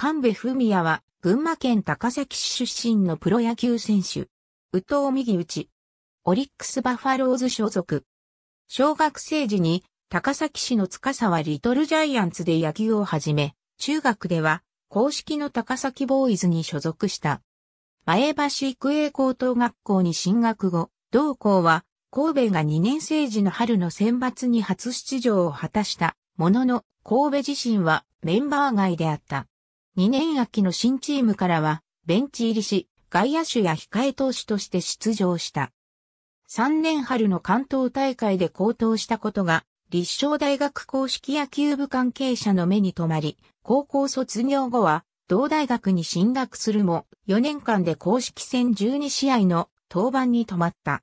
神戸文也は、群馬県高崎市出身のプロ野球選手。宇藤右打。オリックスバファローズ所属。小学生時に、高崎市の塚沢リトルジャイアンツで野球を始め、中学では、公式の高崎ボーイズに所属した。前橋育英高等学校に進学後、同校は、神戸が2年生時の春の選抜に初出場を果たした、ものの、神戸自身はメンバー外であった。2年秋の新チームからは、ベンチ入りし、外野手や控え投手として出場した。3年春の関東大会で高騰したことが、立正大学公式野球部関係者の目に留まり、高校卒業後は、同大学に進学するも、4年間で公式戦12試合の登板に止まった。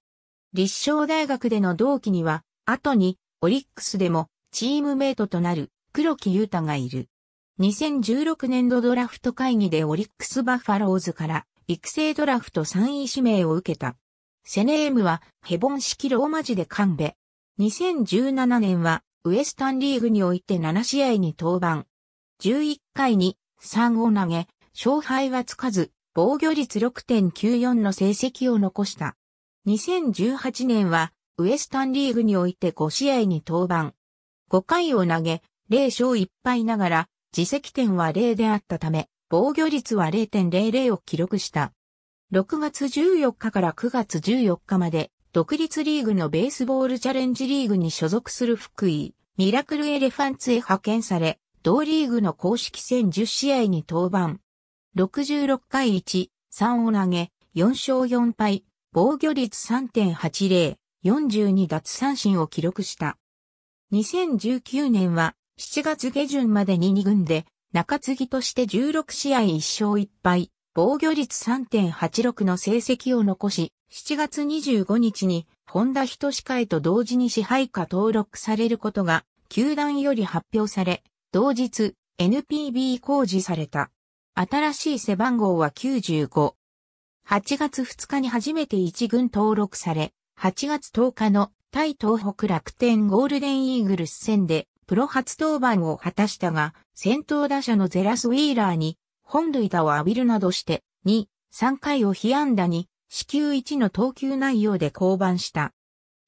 立正大学での同期には、後に、オリックスでも、チームメイトとなる、黒木優太がいる。2016年度ドラフト会議でオリックスバファローズから育成ドラフト3位指名を受けた。セネームはヘボン式ローマ字で勘弁。2017年はウエスタンリーグにおいて7試合に登板。11回に3を投げ、勝敗はつかず、防御率6.94の成績を残した。2018年はウエスタンリーグにおいて5試合に登板。5回を投げ、0勝1敗ながら自責点は0であったため、防御率は0.00を記録した。6月14日から9月14日まで、独立リーグのベースボールチャレンジリーグに所属する福井、ミラクルエレファンツへ派遣され、同リーグの公式戦10試合に登板。66回1、3を投げ、4勝4敗、防御率3.80、42奪三振を記録した。2019年は7月下旬までに2軍で、中継ぎとして16試合1勝1敗、防御率3.86の成績を残し、7月25日に、本田人司会と同時に支配下登録されることが、球団より発表され、同日、NPB 公示された。新しい背番号は95。8月2日に初めて1軍登録され、8月10日の対東北楽天ゴールデンイーグルス戦でプロ初登板を果たしたが、先頭打者のゼラス・ウィーラーに本塁打を浴びるなどして、2、3回を被安打に、死球1の投球内容で降板した。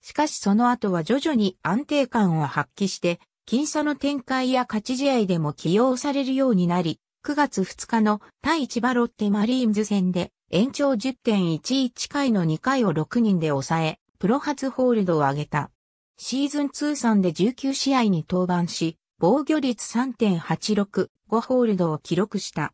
しかしその後は徐々に安定感を発揮して、僅差の展開や勝ち試合でも起用されるようになり、9月2日の対千葉ロッテマリーンズ戦で延長10.11回の2回を6人で抑え、プロ初ホールドを挙げた。シーズン通算で19試合に登板し、防御率3.86、5ホールドを記録した。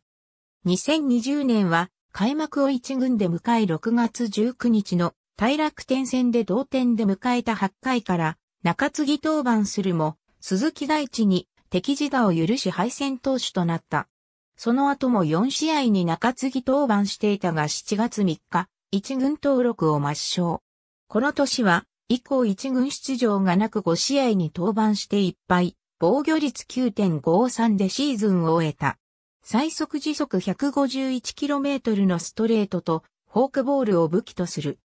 2020年は開幕を1軍で迎え6月19日の大楽天戦で同点で迎えた8回から中継ぎ登板するも、鈴木大地に敵地打を許し敗戦投手となった。その後も4試合に中継ぎ登板していたが7月3日、1軍登録を抹消。この年は以降一軍出場がなく5試合に登板して1敗、防御率9.53でシーズンを終えた。最速時速 151km のストレートとフォークボールを武器とする。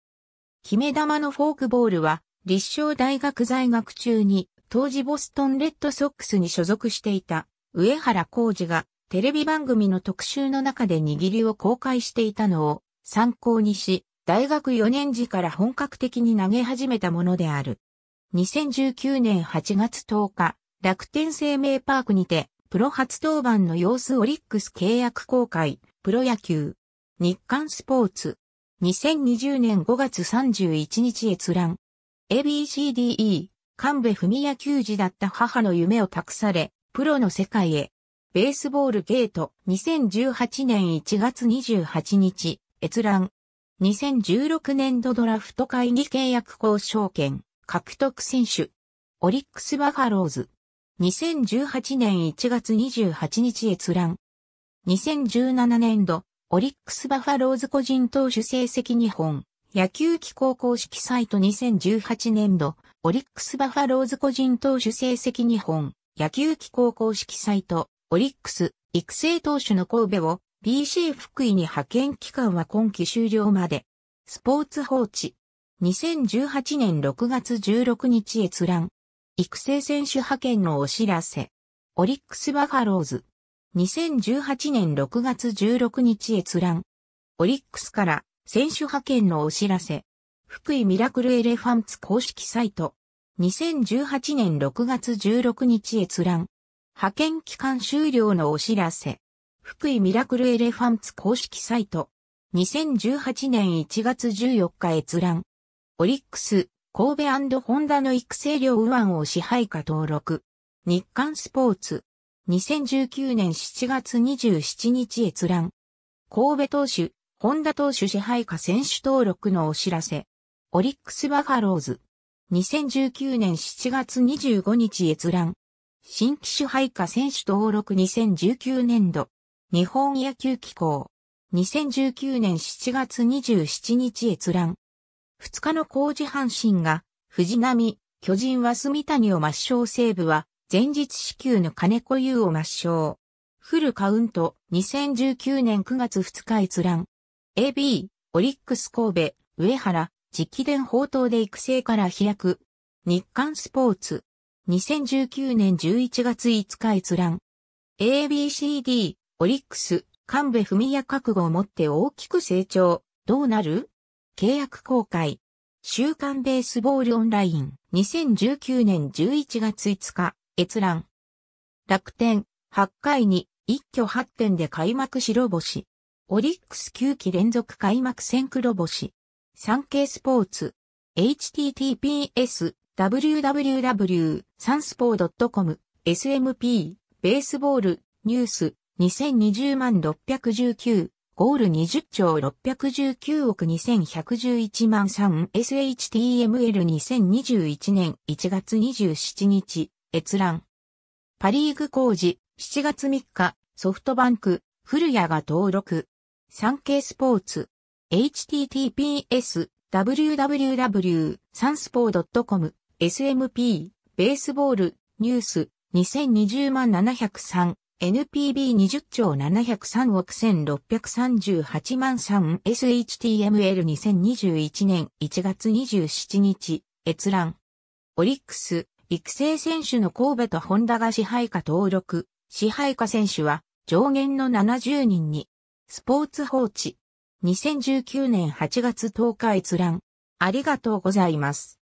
決め球のフォークボールは立正大学在学中に当時ボストンレッドソックスに所属していた上原浩二がテレビ番組の特集の中で握りを公開していたのを参考にし大学4年時から本格的に投げ始めたものである。2019年8月10日、楽天生命パークにて、プロ初登板の様子オリックス契約公開、プロ野球、日刊スポーツ、2020年5月31日閲覧、ABCDE、神戸文也球児だった母の夢を託され、プロの世界へ。ベースボールゲート2018年1月28日、閲覧。2016年度ドラフト会議契約交渉権獲得選手。オリックスバファローズ。2018年1月28日閲覧。2017年度、オリックスバファローズ個人投手成績日本、野球機構公式サイト2018年度、オリックスバファローズ個人投手成績日本、野球機構公式サイト、オリックス、育成投手の神戸を、BC 福井に派遣期間は今期終了まで。スポーツ放置。2018年6月16日閲覧。育成選手派遣のお知らせ。オリックスバファローズ。2018年6月16日閲覧。オリックスから選手派遣のお知らせ。福井ミラクルエレファンツ公式サイト。2018年6月16日閲覧。派遣期間終了のお知らせ。福井ミラクルエレファンツ公式サイト。2018年1月14日閲覧。オリックス、神戸ホンダの育成量右腕を支配下登録。日刊スポーツ。2019年7月27日閲覧。神戸投手、ホンダ投手支配下選手登録のお知らせ。オリックスバファローズ。2019年7月25日閲覧。新規支配下選手登録2019年度。日本野球機構。2019年7月27日閲覧。2日の工事阪神が、藤波、巨人は住谷を抹消西部は、前日支給の金子優を抹消。フルカウント、2019年9月2日閲覧。AB、オリックス神戸、上原、直伝報道で育成から飛躍。日刊スポーツ。2019年11月5日閲覧。ABCD、オリックス、神部文也覚悟を持って大きく成長。どうなる契約公開。週刊ベースボールオンライン。2019年11月5日、閲覧。楽天、8回に一挙8点で開幕白星。オリックス9期連続開幕戦黒星。ケイスポーツ。https www.sanspor.com SMP ベースボールニュース2020万619、ゴール20兆619億2111万 3SHTML2021 年1月27日、閲覧。パリーグ工事、7月3日、ソフトバンク、古谷が登録。ケイスポーツ。https, www.sanspo.com、SMP、ベースボール、ニュース、2020万703、NPB20 兆703億1638万 3SHTML2021 年1月27日、閲覧。オリックス、育成選手の神戸とホンダが支配下登録、支配下選手は上限の70人に。スポーツ放置。2019年8月10日閲覧。ありがとうございます。